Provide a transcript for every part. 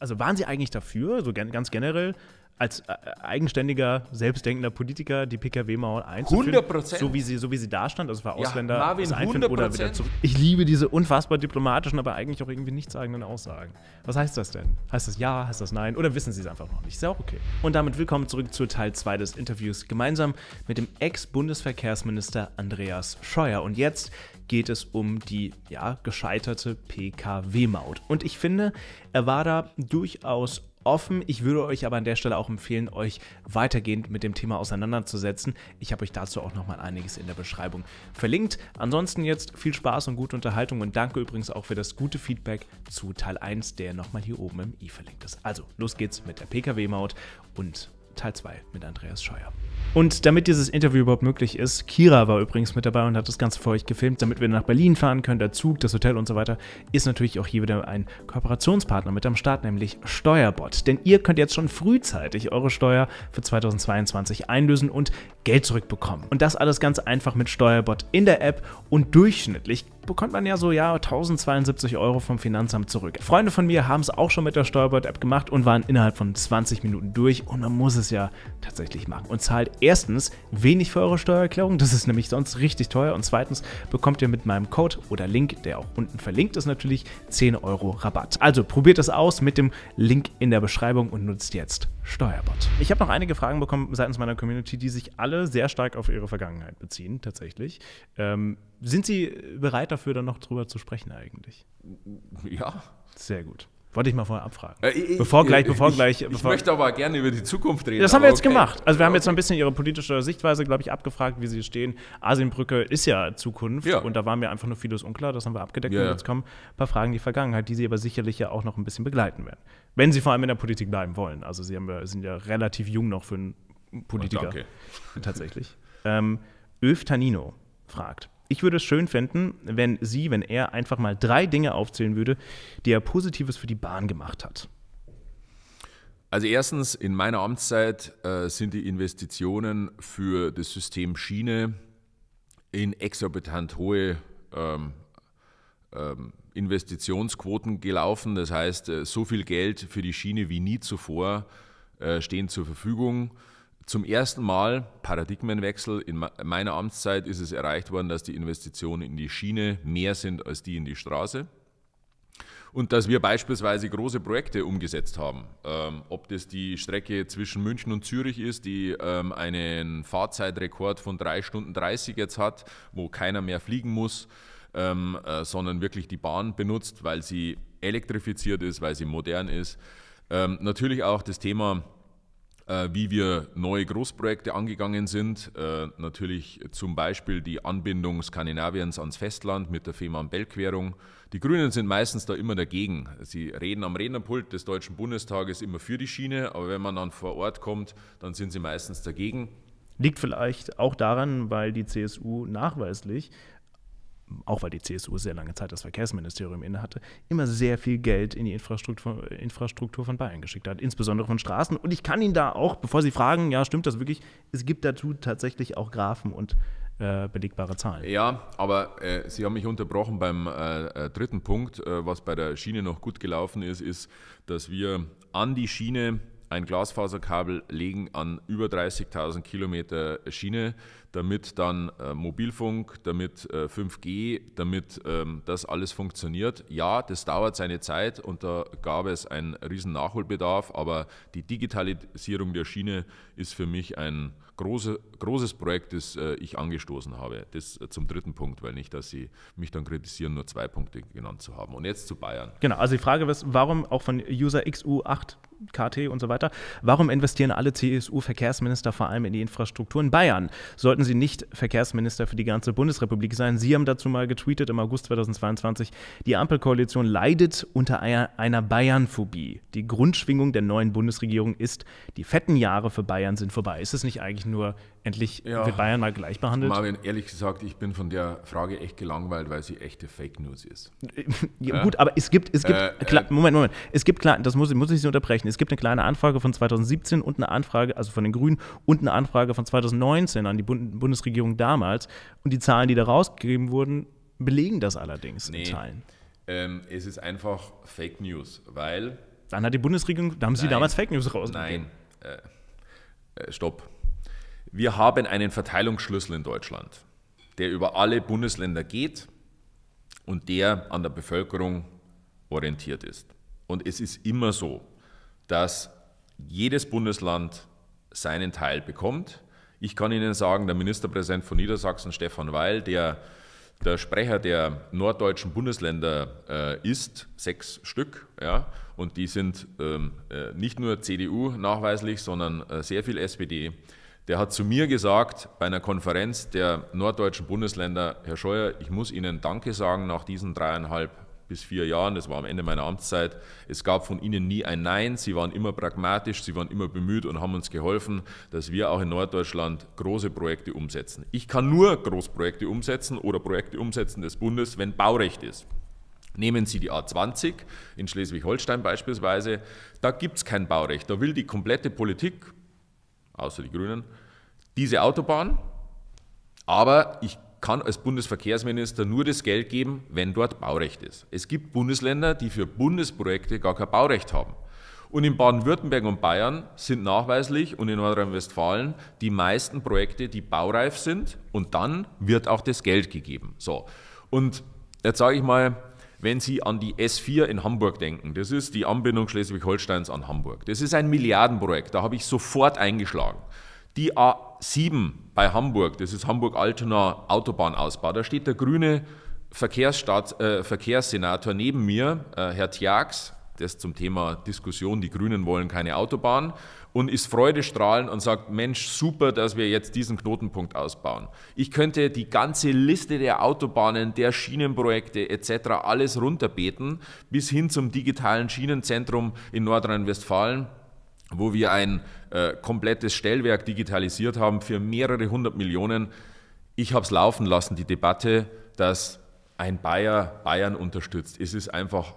Also waren Sie eigentlich dafür, so ganz generell, als äh, eigenständiger, selbstdenkender Politiker die PKW-Mauer einzuführen? 100 Prozent. So, wie sie, so wie sie da stand, also war Ausländer ja, Marvin, einführen oder wieder zurück. Ich liebe diese unfassbar diplomatischen, aber eigentlich auch irgendwie nichtssagenden Aussagen. Was heißt das denn? Heißt das Ja, heißt das Nein oder wissen Sie es einfach noch nicht? Ist ja auch okay. Und damit willkommen zurück zu Teil 2 des Interviews gemeinsam mit dem Ex-Bundesverkehrsminister Andreas Scheuer. Und jetzt geht es um die ja, gescheiterte PKW-Maut. Und ich finde, er war da durchaus offen. Ich würde euch aber an der Stelle auch empfehlen, euch weitergehend mit dem Thema auseinanderzusetzen. Ich habe euch dazu auch noch mal einiges in der Beschreibung verlinkt. Ansonsten jetzt viel Spaß und gute Unterhaltung und danke übrigens auch für das gute Feedback zu Teil 1, der noch mal hier oben im i verlinkt ist. Also, los geht's mit der PKW-Maut und Teil 2 mit Andreas Scheuer. Und damit dieses Interview überhaupt möglich ist, Kira war übrigens mit dabei und hat das Ganze für euch gefilmt, damit wir nach Berlin fahren können, der Zug, das Hotel und so weiter, ist natürlich auch hier wieder ein Kooperationspartner mit am Start, nämlich Steuerbot. Denn ihr könnt jetzt schon frühzeitig eure Steuer für 2022 einlösen und Geld zurückbekommen. Und das alles ganz einfach mit Steuerbot in der App und durchschnittlich bekommt man ja so, ja, 1072 Euro vom Finanzamt zurück. Freunde von mir haben es auch schon mit der Steuerbord-App gemacht und waren innerhalb von 20 Minuten durch und man muss es ja tatsächlich machen. Und zahlt erstens wenig für eure Steuererklärung, das ist nämlich sonst richtig teuer und zweitens bekommt ihr mit meinem Code oder Link, der auch unten verlinkt ist natürlich, 10 Euro Rabatt. Also probiert es aus mit dem Link in der Beschreibung und nutzt jetzt. Steuerbot. Ich habe noch einige Fragen bekommen seitens meiner Community, die sich alle sehr stark auf ihre Vergangenheit beziehen, tatsächlich. Ähm, sind Sie bereit dafür, dann noch drüber zu sprechen eigentlich? Ja. Sehr gut. Wollte ich mal vorher abfragen. Äh, bevor ich, gleich, bevor ich, gleich. Bevor ich möchte aber gerne über die Zukunft reden. Das haben wir jetzt okay. gemacht. Also wir haben okay. jetzt so ein bisschen ihre politische Sichtweise, glaube ich, abgefragt, wie sie stehen. Asienbrücke ist ja Zukunft ja. und da war mir einfach nur vieles unklar. Das haben wir abgedeckt ja. und jetzt kommen ein paar Fragen in die Vergangenheit, die sie aber sicherlich ja auch noch ein bisschen begleiten werden. Wenn sie vor allem in der Politik bleiben wollen. Also sie haben, sind ja relativ jung noch für einen Politiker. Oh, danke. Tatsächlich. ähm, Öf Tanino fragt. Ich würde es schön finden, wenn sie, wenn er einfach mal drei Dinge aufzählen würde, die er Positives für die Bahn gemacht hat. Also erstens, in meiner Amtszeit äh, sind die Investitionen für das System Schiene in exorbitant hohe ähm, ähm, Investitionsquoten gelaufen. Das heißt, äh, so viel Geld für die Schiene wie nie zuvor äh, stehen zur Verfügung. Zum ersten Mal, Paradigmenwechsel, in meiner Amtszeit ist es erreicht worden, dass die Investitionen in die Schiene mehr sind als die in die Straße. Und dass wir beispielsweise große Projekte umgesetzt haben. Ähm, ob das die Strecke zwischen München und Zürich ist, die ähm, einen Fahrzeitrekord von 3 Stunden 30 jetzt hat, wo keiner mehr fliegen muss, ähm, äh, sondern wirklich die Bahn benutzt, weil sie elektrifiziert ist, weil sie modern ist. Ähm, natürlich auch das Thema äh, wie wir neue Großprojekte angegangen sind. Äh, natürlich zum Beispiel die Anbindung Skandinaviens ans Festland mit der Fehmarn-Bell-Querung. Die Grünen sind meistens da immer dagegen. Sie reden am Rednerpult des Deutschen Bundestages immer für die Schiene, aber wenn man dann vor Ort kommt, dann sind sie meistens dagegen. Liegt vielleicht auch daran, weil die CSU nachweislich auch weil die CSU sehr lange Zeit das Verkehrsministerium innehatte, immer sehr viel Geld in die Infrastruktur, von Bayern geschickt hat, insbesondere von Straßen. Und ich kann Ihnen da auch, bevor Sie fragen, ja, stimmt das wirklich, es gibt dazu tatsächlich auch Graphen und äh, belegbare Zahlen. Ja, aber äh, Sie haben mich unterbrochen beim äh, äh dritten Punkt. Äh, was bei der Schiene noch gut gelaufen ist, ist, dass wir an die Schiene ein Glasfaserkabel legen an über 30.000 Kilometer Schiene damit dann äh, Mobilfunk, damit äh, 5G, damit ähm, das alles funktioniert. Ja, das dauert seine Zeit und da gab es einen riesen Nachholbedarf, aber die Digitalisierung der Schiene ist für mich ein große, großes Projekt, das äh, ich angestoßen habe. Das äh, zum dritten Punkt, weil nicht, dass Sie mich dann kritisieren, nur zwei Punkte genannt zu haben. Und jetzt zu Bayern. Genau, also die Frage ist, warum auch von User XU8 KT und so weiter. Warum investieren alle CSU-Verkehrsminister vor allem in die Infrastruktur in Bayern? Sollten sollten Sie nicht Verkehrsminister für die ganze Bundesrepublik sein. Sie haben dazu mal getweetet im August 2022, die Ampelkoalition leidet unter einer Bayernphobie. Die Grundschwingung der neuen Bundesregierung ist, die fetten Jahre für Bayern sind vorbei. Ist es nicht eigentlich nur endlich ja. wird Bayern mal gleich behandelt. Marvin, ehrlich gesagt, ich bin von der Frage echt gelangweilt, weil sie echte Fake News ist. ja, ja. Gut, aber es gibt, es gibt, äh, klar, äh, Moment, Moment, es gibt klar, das muss, muss ich Sie unterbrechen. Es gibt eine kleine Anfrage von 2017 und eine Anfrage, also von den Grünen und eine Anfrage von 2019 an die Bund Bundesregierung damals. Und die Zahlen, die da rausgegeben wurden, belegen das allerdings nee. in Teilen. Ähm, es ist einfach Fake News, weil. Dann hat die Bundesregierung, da haben nein, Sie damals Fake News rausgegeben. Nein, äh, äh stopp wir haben einen Verteilungsschlüssel in Deutschland, der über alle Bundesländer geht und der an der Bevölkerung orientiert ist. Und es ist immer so, dass jedes Bundesland seinen Teil bekommt. Ich kann Ihnen sagen, der Ministerpräsident von Niedersachsen, Stefan Weil, der der Sprecher der norddeutschen Bundesländer äh, ist, sechs Stück, ja, und die sind ähm, äh, nicht nur CDU nachweislich, sondern äh, sehr viel SPD. Der hat zu mir gesagt, bei einer Konferenz der norddeutschen Bundesländer, Herr Scheuer, ich muss Ihnen Danke sagen nach diesen dreieinhalb bis vier Jahren, das war am Ende meiner Amtszeit, es gab von Ihnen nie ein Nein. Sie waren immer pragmatisch, Sie waren immer bemüht und haben uns geholfen, dass wir auch in Norddeutschland große Projekte umsetzen. Ich kann nur Großprojekte umsetzen oder Projekte umsetzen des Bundes, wenn Baurecht ist. Nehmen Sie die A20 in Schleswig-Holstein beispielsweise, da gibt es kein Baurecht. Da will die komplette Politik, außer die Grünen, diese Autobahn, aber ich kann als Bundesverkehrsminister nur das Geld geben, wenn dort Baurecht ist. Es gibt Bundesländer, die für Bundesprojekte gar kein Baurecht haben. Und in Baden-Württemberg und Bayern sind nachweislich und in Nordrhein-Westfalen die meisten Projekte, die baureif sind und dann wird auch das Geld gegeben. So. Und jetzt sage ich mal, wenn Sie an die S4 in Hamburg denken. Das ist die Anbindung Schleswig-Holsteins an Hamburg. Das ist ein Milliardenprojekt, da habe ich sofort eingeschlagen. Die A7 bei Hamburg, das ist Hamburg-Altona Autobahnausbau, da steht der grüne Verkehrsstaat, äh, Verkehrssenator neben mir, äh, Herr Tiags, das zum Thema Diskussion, die Grünen wollen keine Autobahn und ist freudestrahlend und sagt, Mensch, super, dass wir jetzt diesen Knotenpunkt ausbauen. Ich könnte die ganze Liste der Autobahnen, der Schienenprojekte etc. alles runterbeten, bis hin zum digitalen Schienenzentrum in Nordrhein-Westfalen wo wir ein äh, komplettes Stellwerk digitalisiert haben für mehrere hundert Millionen. Ich habe es laufen lassen, die Debatte, dass ein Bayer Bayern unterstützt. Es ist einfach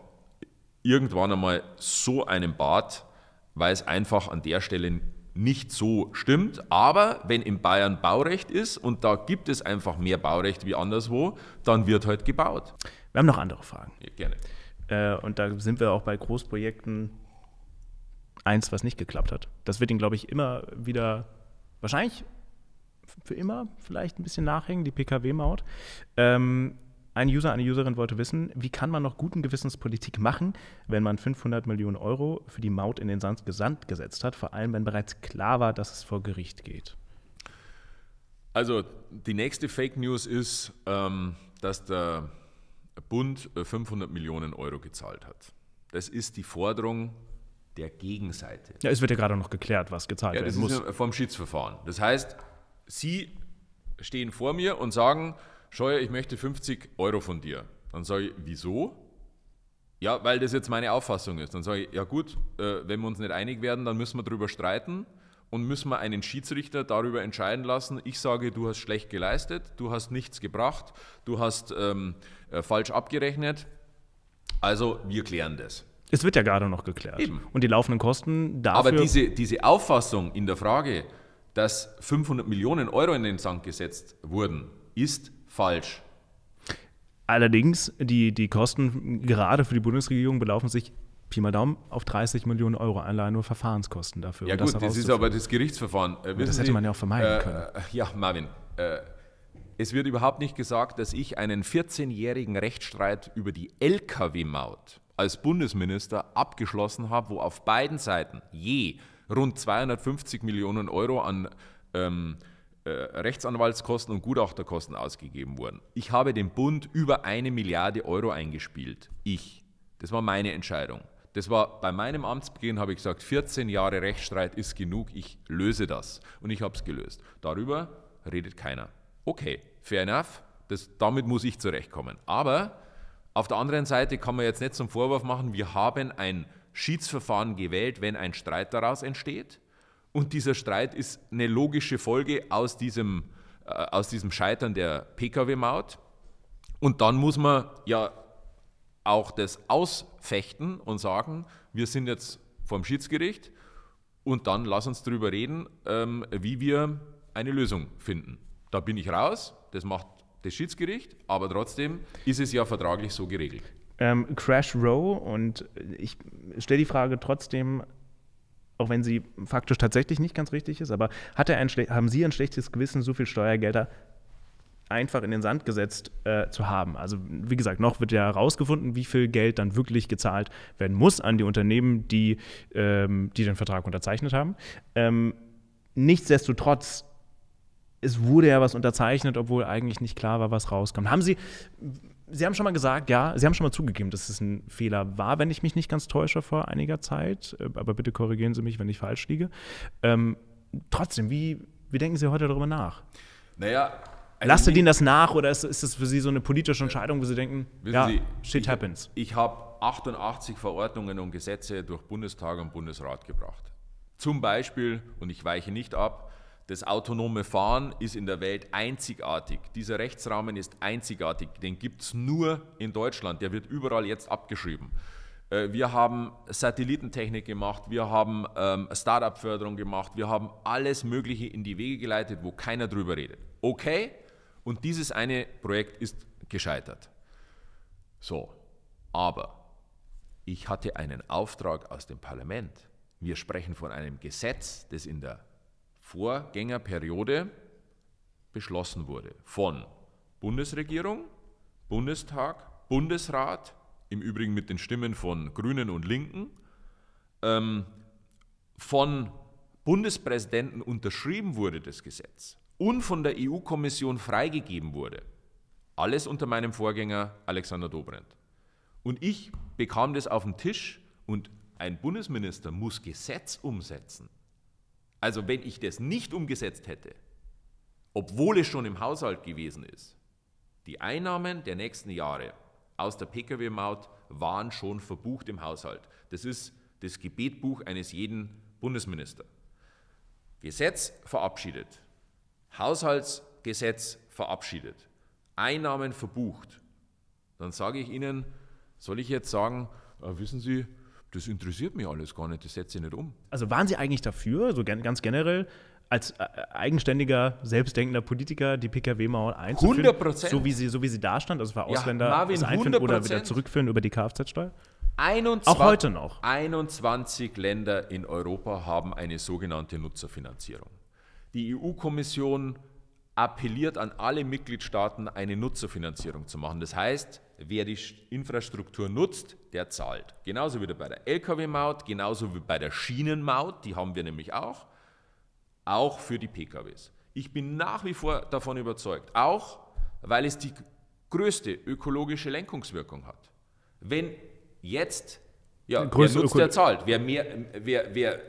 irgendwann einmal so einen Bart, weil es einfach an der Stelle nicht so stimmt. Aber wenn in Bayern Baurecht ist und da gibt es einfach mehr Baurecht wie anderswo, dann wird halt gebaut. Wir haben noch andere Fragen. Ja, gerne. Äh, und da sind wir auch bei Großprojekten eins, was nicht geklappt hat. Das wird ihn, glaube ich, immer wieder, wahrscheinlich für immer vielleicht ein bisschen nachhängen, die Pkw-Maut. Ähm, ein User, eine Userin wollte wissen, wie kann man noch guten Gewissens Politik machen, wenn man 500 Millionen Euro für die Maut in den Sand gesetzt hat, vor allem wenn bereits klar war, dass es vor Gericht geht? Also die nächste Fake News ist, ähm, dass der Bund 500 äh, Millionen Euro gezahlt hat. Das ist die Forderung der Gegenseite. Ja, es wird ja gerade noch geklärt, was gezahlt ja, das werden muss. Ist vom Schiedsverfahren. Das heißt, Sie stehen vor mir und sagen, Scheuer, ich möchte 50 Euro von dir. Dann sage ich, wieso? Ja, weil das jetzt meine Auffassung ist. Dann sage ich, ja gut, äh, wenn wir uns nicht einig werden, dann müssen wir darüber streiten und müssen wir einen Schiedsrichter darüber entscheiden lassen. Ich sage, du hast schlecht geleistet, du hast nichts gebracht, du hast ähm, äh, falsch abgerechnet. Also wir klären das. Es wird ja gerade noch geklärt. Eben. Und die laufenden Kosten dafür. Aber diese, diese Auffassung in der Frage, dass 500 Millionen Euro in den Sand gesetzt wurden, ist falsch. Allerdings, die, die Kosten gerade für die Bundesregierung belaufen sich Pi mal Daumen auf 30 Millionen Euro allein nur Verfahrenskosten dafür. Ja, um gut, das, das ist aber das Gerichtsverfahren. Äh, das hätte Sie, man ja auch vermeiden äh, können. Ja, Marvin, äh, es wird überhaupt nicht gesagt, dass ich einen 14-jährigen Rechtsstreit über die Lkw-Maut als Bundesminister abgeschlossen habe, wo auf beiden Seiten je rund 250 Millionen Euro an ähm, äh, Rechtsanwaltskosten und Gutachterkosten ausgegeben wurden. Ich habe dem Bund über eine Milliarde Euro eingespielt. Ich. Das war meine Entscheidung. Das war bei meinem Amtsbeginn, habe ich gesagt, 14 Jahre Rechtsstreit ist genug, ich löse das. Und ich habe es gelöst. Darüber redet keiner. Okay, fair enough, das, damit muss ich zurechtkommen. Aber auf der anderen Seite kann man jetzt nicht zum Vorwurf machen, wir haben ein Schiedsverfahren gewählt, wenn ein Streit daraus entsteht. Und dieser Streit ist eine logische Folge aus diesem, äh, aus diesem Scheitern der Pkw-Maut. Und dann muss man ja auch das ausfechten und sagen, wir sind jetzt vom Schiedsgericht und dann lass uns darüber reden, ähm, wie wir eine Lösung finden. Da bin ich raus, das macht das Schiedsgericht, aber trotzdem ist es ja vertraglich so geregelt. Ähm, Crash Row und ich stelle die Frage trotzdem, auch wenn sie faktisch tatsächlich nicht ganz richtig ist, aber hat er ein, haben Sie ein schlechtes Gewissen, so viel Steuergelder einfach in den Sand gesetzt äh, zu haben. Also wie gesagt, noch wird ja herausgefunden, wie viel Geld dann wirklich gezahlt werden muss an die Unternehmen, die, ähm, die den Vertrag unterzeichnet haben. Ähm, nichtsdestotrotz, es wurde ja was unterzeichnet, obwohl eigentlich nicht klar war, was rauskommt. Haben Sie, Sie haben schon mal gesagt, ja, Sie haben schon mal zugegeben, dass es ein Fehler war, wenn ich mich nicht ganz täusche vor einiger Zeit. Äh, aber bitte korrigieren Sie mich, wenn ich falsch liege. Ähm, trotzdem, wie, wie denken Sie heute darüber nach? Naja. Also Lastet Ihnen das nach oder ist, ist das für Sie so eine politische äh, Entscheidung, wo Sie denken, ja, Sie, shit ich, happens? Ich habe 88 Verordnungen und Gesetze durch Bundestag und Bundesrat gebracht. Zum Beispiel, und ich weiche nicht ab, das autonome Fahren ist in der Welt einzigartig. Dieser Rechtsrahmen ist einzigartig. Den gibt es nur in Deutschland. Der wird überall jetzt abgeschrieben. Äh, wir haben Satellitentechnik gemacht, wir haben ähm, Startup-Förderung gemacht, wir haben alles Mögliche in die Wege geleitet, wo keiner drüber redet. Okay, und dieses eine Projekt ist gescheitert. So, aber ich hatte einen Auftrag aus dem Parlament. Wir sprechen von einem Gesetz, das in der Vorgängerperiode beschlossen wurde von Bundesregierung, Bundestag, Bundesrat, im Übrigen mit den Stimmen von Grünen und Linken, ähm, von Bundespräsidenten unterschrieben wurde, das Gesetz, und von der EU-Kommission freigegeben wurde. Alles unter meinem Vorgänger Alexander Dobrindt. Und ich bekam das auf den Tisch und ein Bundesminister muss Gesetz umsetzen. Also wenn ich das nicht umgesetzt hätte, obwohl es schon im Haushalt gewesen ist, die Einnahmen der nächsten Jahre aus der Pkw-Maut waren schon verbucht im Haushalt. Das ist das Gebetbuch eines jeden Bundesministers. Gesetz verabschiedet, Haushaltsgesetz verabschiedet, Einnahmen verbucht. Dann sage ich Ihnen, soll ich jetzt sagen, äh, wissen Sie, das interessiert mich alles gar nicht, das setze ich nicht um. Also waren Sie eigentlich dafür, so ganz generell, als äh, eigenständiger, selbstdenkender Politiker die PKW-Mauer einzuführen? 100 So, wie sie, so wie sie da stand, also für Ausländer ja, Marvin, das einführen oder wieder zurückführen über die Kfz-Steuer? 21, Auch heute noch. 21 Länder in Europa haben eine sogenannte Nutzerfinanzierung. Die EU-Kommission appelliert an alle Mitgliedstaaten, eine Nutzerfinanzierung zu machen. Das heißt, wer die Infrastruktur nutzt, der zahlt. Genauso wie bei der Lkw-Maut, genauso wie bei der Schienenmaut, die haben wir nämlich auch, auch für die PKWs. Ich bin nach wie vor davon überzeugt, auch weil es die größte ökologische Lenkungswirkung hat. Wenn jetzt, ja, wer nutzt, der zahlt. Wer, mehr, wer, wer,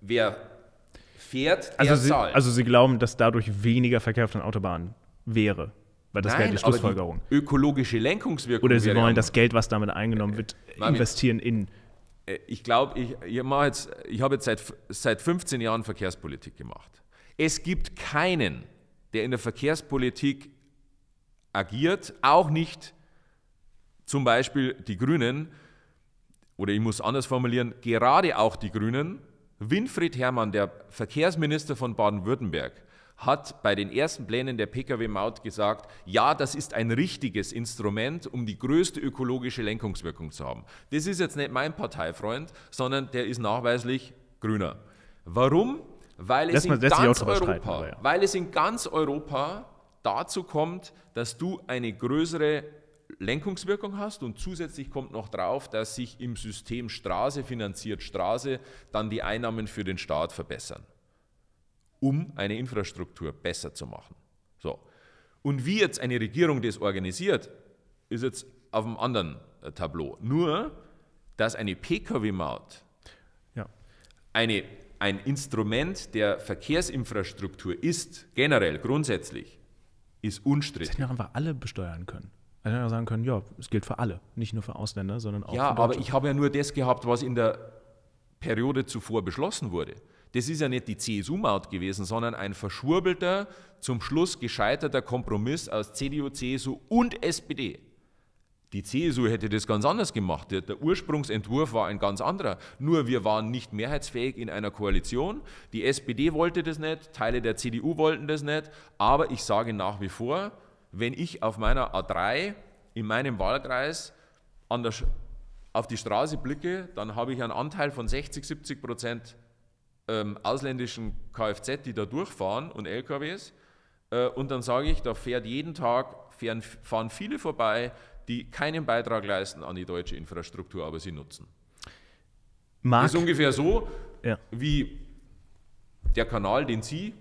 wer fährt, der also Sie, zahlt. Also Sie glauben, dass dadurch weniger Verkehr auf den Autobahnen wäre? Weil das wäre die Schlussfolgerung. Die ökologische Lenkungswirkung. Oder sie wollen das Geld, was damit eingenommen äh, wird, äh, Marvin, investieren in. Äh, ich glaube, ich, ich, jetzt, ich habe jetzt seit, seit 15 Jahren Verkehrspolitik gemacht. Es gibt keinen, der in der Verkehrspolitik agiert, auch nicht zum Beispiel die Grünen, oder ich muss anders formulieren, gerade auch die Grünen, Winfried Herrmann, der Verkehrsminister von Baden-Württemberg, hat bei den ersten Plänen der Pkw-Maut gesagt, ja, das ist ein richtiges Instrument, um die größte ökologische Lenkungswirkung zu haben. Das ist jetzt nicht mein Parteifreund, sondern der ist nachweislich grüner. Warum? Weil es, in ganz, Europa, ja. weil es in ganz Europa dazu kommt, dass du eine größere Lenkungswirkung hast und zusätzlich kommt noch drauf, dass sich im System Straße finanziert Straße dann die Einnahmen für den Staat verbessern um eine Infrastruktur besser zu machen. So. Und wie jetzt eine Regierung das organisiert, ist jetzt auf einem anderen äh, Tableau. Nur, dass eine Pkw-Maut ja. eine, ein Instrument der Verkehrsinfrastruktur ist, generell, grundsätzlich, ist unstrittig. Das hätten wir einfach alle besteuern können. Also hätten wir sagen können, ja, es gilt für alle, nicht nur für Ausländer, sondern auch ja, für Ja, aber ich habe ja nur das gehabt, was in der Periode zuvor beschlossen wurde das ist ja nicht die CSU-Maut gewesen, sondern ein verschwurbelter, zum Schluss gescheiterter Kompromiss aus CDU, CSU und SPD. Die CSU hätte das ganz anders gemacht. Der Ursprungsentwurf war ein ganz anderer. Nur wir waren nicht mehrheitsfähig in einer Koalition. Die SPD wollte das nicht, Teile der CDU wollten das nicht. Aber ich sage nach wie vor, wenn ich auf meiner A3 in meinem Wahlkreis an der, auf die Straße blicke, dann habe ich einen Anteil von 60, 70 Prozent ähm, ausländischen Kfz, die da durchfahren und LKWs. Äh, und dann sage ich, da fährt jeden Tag, fähren, fahren viele vorbei, die keinen Beitrag leisten an die deutsche Infrastruktur, aber sie nutzen. Mark, das ist ungefähr so, ja. wie der Kanal, den Sie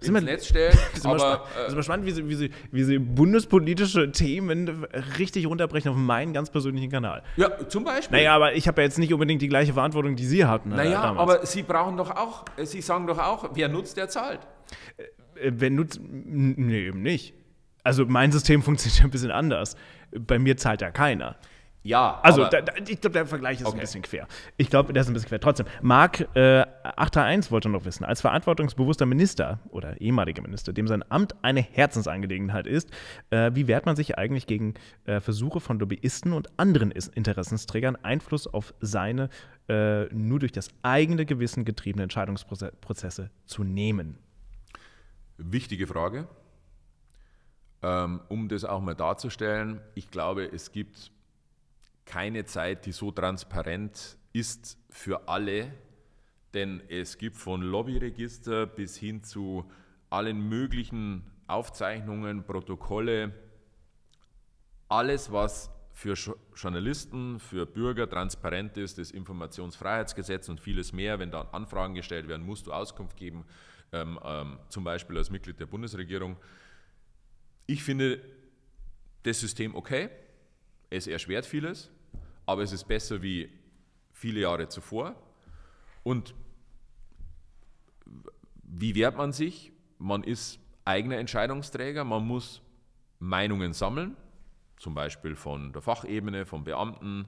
sind ins Netz stellen. sind aber, mal, äh, sind mal spannend, wie sie, wie, sie, wie sie bundespolitische Themen richtig runterbrechen auf meinen ganz persönlichen Kanal. Ja, zum Beispiel. Naja, aber ich habe ja jetzt nicht unbedingt die gleiche Verantwortung, die Sie hatten. Äh, naja, damals. aber Sie brauchen doch auch, äh, Sie sagen doch auch, wer nutzt, der zahlt. Äh, äh wer nutzt, nee, eben nicht. Also mein System funktioniert ein bisschen anders. Bei mir zahlt ja keiner. Ja. Also, da, da, ich glaube, der Vergleich ist okay. ein bisschen quer. Ich glaube, der ist ein bisschen quer. Trotzdem, Marc äh, 81 wollte noch wissen, als verantwortungsbewusster Minister oder ehemaliger Minister, dem sein Amt eine Herzensangelegenheit ist, äh, wie wehrt man sich eigentlich gegen äh, Versuche von Lobbyisten und anderen Is Interessensträgern, Einfluss auf seine äh, nur durch das eigene Gewissen getriebene Entscheidungsprozesse zu nehmen? Wichtige Frage. Ähm, um das auch mal darzustellen, ich glaube, es gibt keine Zeit, die so transparent ist für alle, denn es gibt von Lobbyregister bis hin zu allen möglichen Aufzeichnungen, Protokolle, alles, was für Journalisten, für Bürger transparent ist, das Informationsfreiheitsgesetz und vieles mehr. Wenn dann Anfragen gestellt werden, musst du Auskunft geben, ähm, ähm, zum Beispiel als Mitglied der Bundesregierung. Ich finde das System okay, es erschwert vieles, aber es ist besser wie viele Jahre zuvor. Und wie wehrt man sich? Man ist eigener Entscheidungsträger, man muss Meinungen sammeln, zum Beispiel von der Fachebene, von Beamten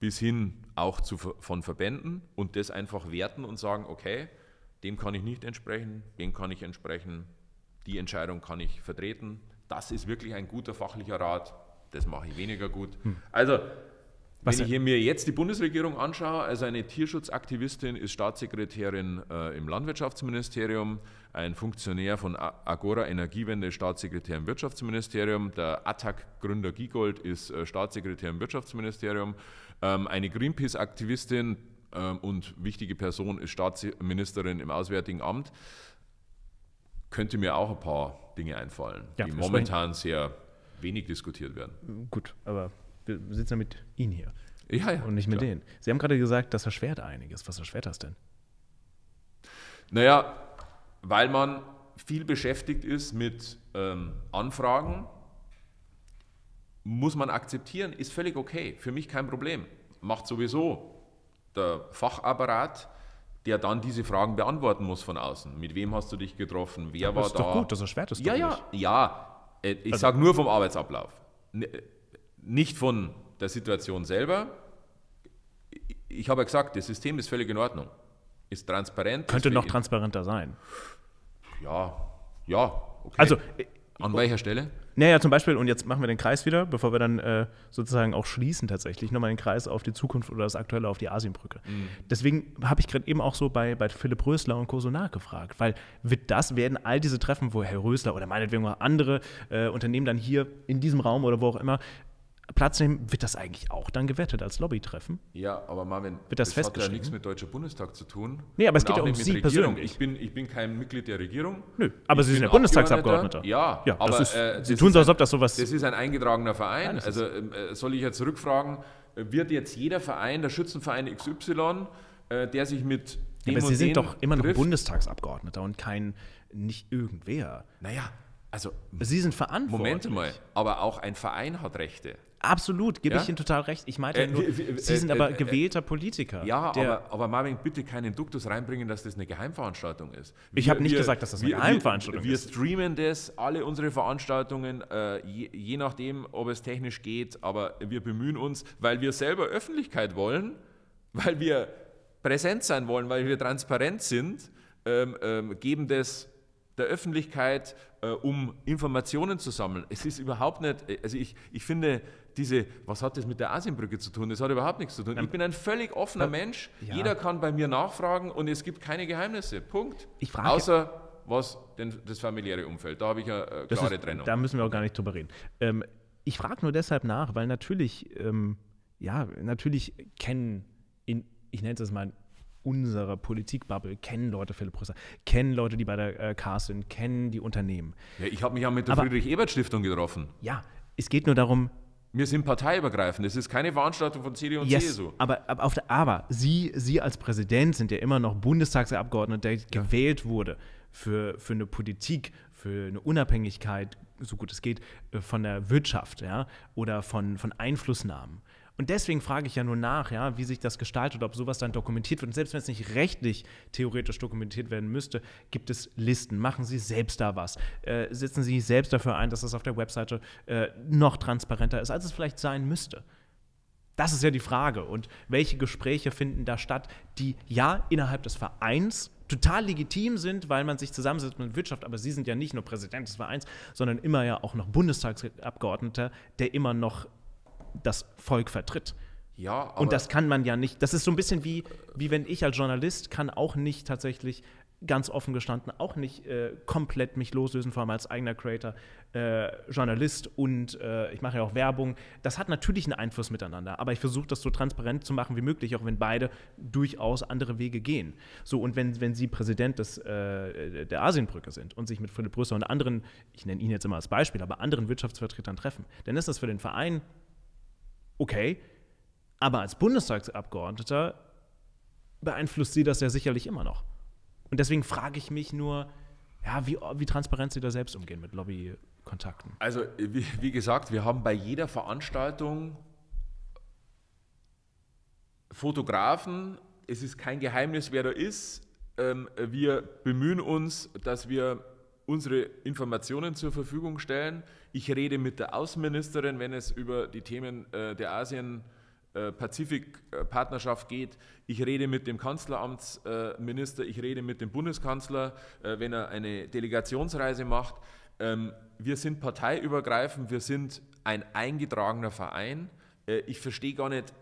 bis hin auch zu, von Verbänden und das einfach werten und sagen, okay, dem kann ich nicht entsprechen, dem kann ich entsprechen, die Entscheidung kann ich vertreten, das ist wirklich ein guter fachlicher Rat, das mache ich weniger gut. Hm. Also was Wenn ich mir jetzt die Bundesregierung anschaue, also eine Tierschutzaktivistin ist Staatssekretärin äh, im Landwirtschaftsministerium, ein Funktionär von Agora Energiewende ist Staatssekretär im Wirtschaftsministerium, der ATTAC-Gründer Giegold ist äh, Staatssekretär im Wirtschaftsministerium, ähm, eine Greenpeace-Aktivistin äh, und wichtige Person ist Staatsministerin im Auswärtigen Amt. Könnte mir auch ein paar Dinge einfallen, ja, die momentan sehr wenig diskutiert werden. Gut, aber wir sitzen ja mit Ihnen hier. Ja, ja. Und nicht mit denen. Sie haben gerade gesagt, das erschwert einiges. Was erschwert das denn? Naja, weil man viel beschäftigt ist mit ähm, Anfragen, muss man akzeptieren, ist völlig okay, für mich kein Problem. Macht sowieso der Fachapparat, der dann diese Fragen beantworten muss von außen. Mit wem hast du dich getroffen? Wer ja, war das ist Doch gut, das erschwert es ja, doch ja, nicht. ja. Äh, ich also, sage nur vom Arbeitsablauf. Ne, äh, nicht von der Situation selber. Ich habe ja gesagt, das System ist völlig in Ordnung. Ist transparent. Könnte noch transparenter sein. Ja, ja. Okay. Also, an äh, welcher Stelle? Naja, zum Beispiel, und jetzt machen wir den Kreis wieder, bevor wir dann äh, sozusagen auch schließen tatsächlich, nochmal den Kreis auf die Zukunft oder das Aktuelle auf die Asienbrücke. Mhm. Deswegen habe ich gerade eben auch so bei, bei Philipp Rösler und Koso nachgefragt, weil wird das, werden all diese Treffen, wo Herr Rösler oder meinetwegen auch andere äh, Unternehmen dann hier in diesem Raum oder wo auch immer Platz nehmen, wird das eigentlich auch dann gewertet als Lobbytreffen? Ja, aber Marvin, wird das, das hat ja nichts mit Deutscher Bundestag zu tun. Nee, aber es geht ja um Sie Regierung. persönlich. Ich bin, ich bin kein Mitglied der Regierung. Nö, aber ich Sie sind ja Bundestagsabgeordneter. Ja, ja aber ist, äh, Sie tun so, als ob das sowas... Das ist ein eingetragener Verein. Nein, also ähm, äh, soll ich jetzt rückfragen, wird jetzt jeder Verein, der Schützenverein XY, äh, der sich mit dem ja, Aber Sie sind doch immer noch trifft, Bundestagsabgeordneter und kein nicht irgendwer. Naja, also, Sie sind verantwortlich. Moment mal, aber auch ein Verein hat Rechte. Absolut, gebe ja? ich Ihnen total recht. Ich meinte äh, nur, äh, Sie äh, sind äh, aber gewählter Politiker. Ja, aber, aber, Marvin, bitte keinen Duktus reinbringen, dass das eine Geheimveranstaltung ist. Wir, ich habe nicht wir, gesagt, dass das eine wir, Geheimveranstaltung wir, ist. Wir streamen das, alle unsere Veranstaltungen, äh, je, je nachdem, ob es technisch geht, aber wir bemühen uns, weil wir selber Öffentlichkeit wollen, weil wir präsent sein wollen, weil wir transparent sind, ähm, ähm, geben das der Öffentlichkeit, äh, um Informationen zu sammeln. Es ist überhaupt nicht, äh, also ich, ich finde diese, was hat das mit der Asienbrücke zu tun? Das hat überhaupt nichts zu tun. Ich ähm, bin ein völlig offener äh, ja. Mensch. Jeder kann bei mir nachfragen und es gibt keine Geheimnisse. Punkt. Ich frage. Außer was denn das familiäre Umfeld. Da habe ich eine äh, klare ist, Trennung. Da müssen wir auch gar nicht drüber reden. Ähm, ich frage nur deshalb nach, weil natürlich, ähm, ja, natürlich kennen in, ich nenne es mal unserer Politikbubble kennen Leute Philipp Rösler, kennen Leute, die bei der äh, CAS sind, kennen die Unternehmen. Ja, ich habe mich auch mit der Friedrich-Ebert-Stiftung getroffen. Ja, es geht nur darum, wir sind parteiübergreifend. Es ist keine Veranstaltung von CDU und yes, CSU. Aber, aber, auf der, aber Sie, Sie als Präsident sind ja immer noch Bundestagsabgeordneter, der ja. gewählt wurde für, für eine Politik, für eine Unabhängigkeit, so gut es geht, äh, von der Wirtschaft ja, oder von, von Einflussnahmen. Und deswegen frage ich ja nur nach, ja, wie sich das gestaltet, ob sowas dann dokumentiert wird. Und selbst wenn es nicht rechtlich theoretisch dokumentiert werden müsste, gibt es Listen. Machen Sie selbst da was. Äh, setzen Sie sich selbst dafür ein, dass das auf der Webseite äh, noch transparenter ist, als es vielleicht sein müsste. Das ist ja die Frage. Und welche Gespräche finden da statt, die ja innerhalb des Vereins total legitim sind, weil man sich zusammensetzt mit Wirtschaft, aber sie sind ja nicht nur Präsident des Vereins, sondern immer ja auch noch Bundestagsabgeordneter, der immer noch das Volk vertritt. Ja, und das kann man ja nicht. Das ist so ein bisschen wie, wie wenn ich als Journalist kann auch nicht tatsächlich ganz offen gestanden, auch nicht äh, komplett mich loslösen, vor allem als eigener Creator, äh, Journalist und äh, ich mache ja auch Werbung. Das hat natürlich einen Einfluss miteinander, aber ich versuche das so transparent zu machen wie möglich, auch wenn beide durchaus andere Wege gehen. So, und wenn, wenn Sie Präsident des, äh, der Asienbrücke sind und sich mit Philipp Brüsser und anderen, ich nenne ihn jetzt immer als Beispiel, aber anderen Wirtschaftsvertretern treffen, dann ist das für den Verein Okay, aber als Bundestagsabgeordneter beeinflusst sie das ja sicherlich immer noch. Und deswegen frage ich mich nur, ja, wie, wie transparent sie da selbst umgehen mit Lobbykontakten. Also, wie, wie gesagt, wir haben bei jeder Veranstaltung Fotografen. Es ist kein Geheimnis, wer da ist. Ähm, wir bemühen uns, dass wir unsere Informationen zur Verfügung stellen. Ich rede mit der Außenministerin, wenn es über die Themen äh, der Asien- Pazifik-Partnerschaft geht. Ich rede mit dem Kanzleramtsminister, ich rede mit dem Bundeskanzler, äh, wenn er eine Delegationsreise macht. Ähm, wir sind parteiübergreifend, wir sind ein eingetragener Verein. Äh, ich verstehe gar nicht,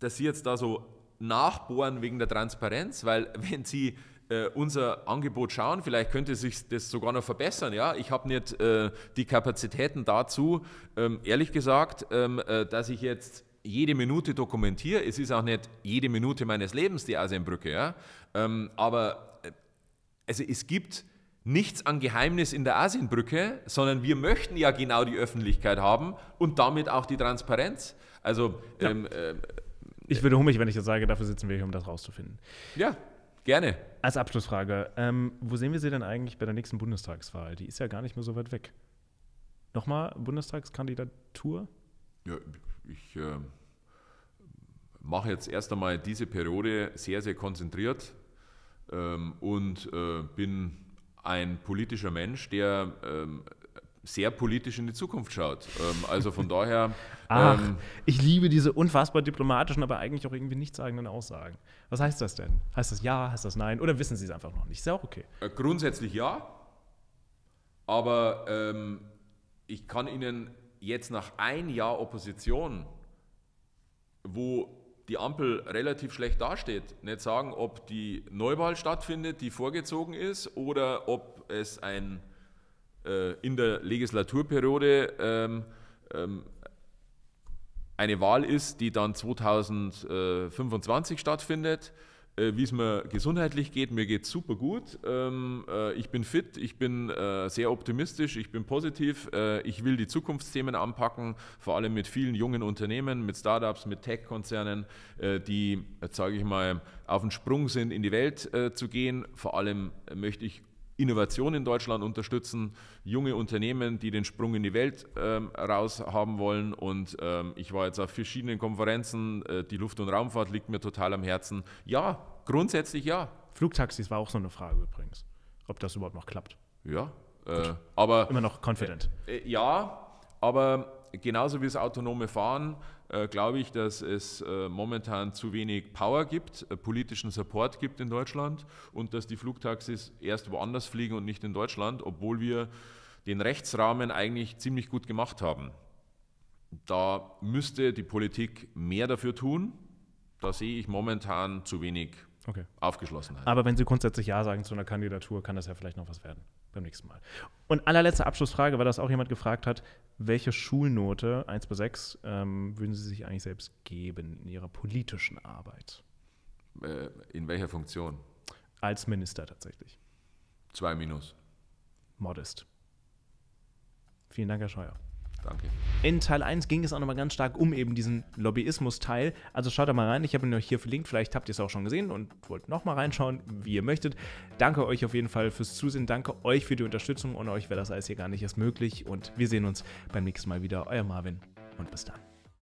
dass Sie jetzt da so nachbohren wegen der Transparenz, weil wenn Sie äh, unser Angebot schauen. Vielleicht könnte sich das sogar noch verbessern. Ja, ich habe nicht äh, die Kapazitäten dazu, ähm, ehrlich gesagt, ähm, äh, dass ich jetzt jede Minute dokumentiere. Es ist auch nicht jede Minute meines Lebens die Asienbrücke. Ja? Ähm, aber äh, also es gibt nichts an Geheimnis in der Asienbrücke, sondern wir möchten ja genau die Öffentlichkeit haben und damit auch die Transparenz. Also ja. Ähm, äh, ich würde mich, wenn ich das sage, dafür sitzen wir hier, um das rauszufinden. Ja. Gerne. Als Abschlussfrage, ähm, wo sehen wir Sie denn eigentlich bei der nächsten Bundestagswahl? Die ist ja gar nicht mehr so weit weg. Nochmal Bundestagskandidatur? Ja, ich äh, mache jetzt erst einmal diese Periode sehr, sehr konzentriert ähm, und äh, bin ein politischer Mensch, der ähm, sehr politisch in die Zukunft schaut. Ähm, also von daher. Ach, ähm, ich liebe diese unfassbar diplomatischen, aber eigentlich auch irgendwie nichtssagenden Aussagen. Was heißt das denn? Heißt das ja, heißt das nein? Oder wissen Sie es einfach noch nicht? Ist ja auch okay. Äh, grundsätzlich ja. Aber ähm, ich kann Ihnen jetzt nach ein Jahr Opposition, wo die Ampel relativ schlecht dasteht, nicht sagen, ob die Neuwahl stattfindet, die vorgezogen ist, oder ob es ein äh, in der Legislaturperiode ähm, ähm, eine Wahl ist, die dann 2025 stattfindet. Äh, Wie es mir gesundheitlich geht, mir geht es super gut. Ähm, äh, ich bin fit, ich bin sehr optimistisch, ich bin positiv. Ich will die Zukunftsthemen anpacken, vor allem mit vielen jungen Unternehmen, mit Startups, mit Tech-Konzernen, die, sage ich mal, auf den Sprung sind, in die Welt zu gehen. Vor allem möchte ich Innovation in Deutschland unterstützen, junge Unternehmen, die den Sprung in die Welt ähm, raus haben wollen. Und ähm, ich war jetzt auf verschiedenen Konferenzen. Äh, die Luft- und Raumfahrt liegt mir total am Herzen. Ja, grundsätzlich ja. Flugtaxis war auch so eine Frage übrigens, ob das überhaupt noch klappt. Ja, äh, aber. Immer noch confident. Äh, äh, ja, aber genauso wie das autonome Fahren äh, glaube ich, dass es äh, momentan zu wenig Power gibt, äh, politischen Support gibt in Deutschland und dass die Flugtaxis erst woanders fliegen und nicht in Deutschland, obwohl wir den Rechtsrahmen eigentlich ziemlich gut gemacht haben. Da müsste die Politik mehr dafür tun. Da sehe ich momentan zu wenig okay. Aufgeschlossenheit. Aber wenn Sie grundsätzlich Ja sagen zu einer Kandidatur, kann das ja vielleicht noch was werden beim nächsten Mal. Und allerletzte Abschlussfrage, weil das auch jemand gefragt hat, welche Schulnote 1 bis 6 ähm, würden Sie sich eigentlich selbst geben in Ihrer politischen Arbeit? Äh, in welcher Funktion? Als Minister tatsächlich. Zwei Minus. Modest. Vielen Dank, Herr Scheuer. Danke. In Teil 1 ging es auch nochmal ganz stark um eben diesen Lobbyismus-Teil. Also schaut da mal rein. Ich habe ihn euch hier verlinkt. Vielleicht habt ihr es auch schon gesehen und wollt nochmal reinschauen, wie ihr möchtet. Danke euch auf jeden Fall fürs Zusehen. Danke euch für die Unterstützung. Ohne euch wäre das alles hier gar nicht erst möglich. Und wir sehen uns beim nächsten Mal wieder. Euer Marvin und bis dann.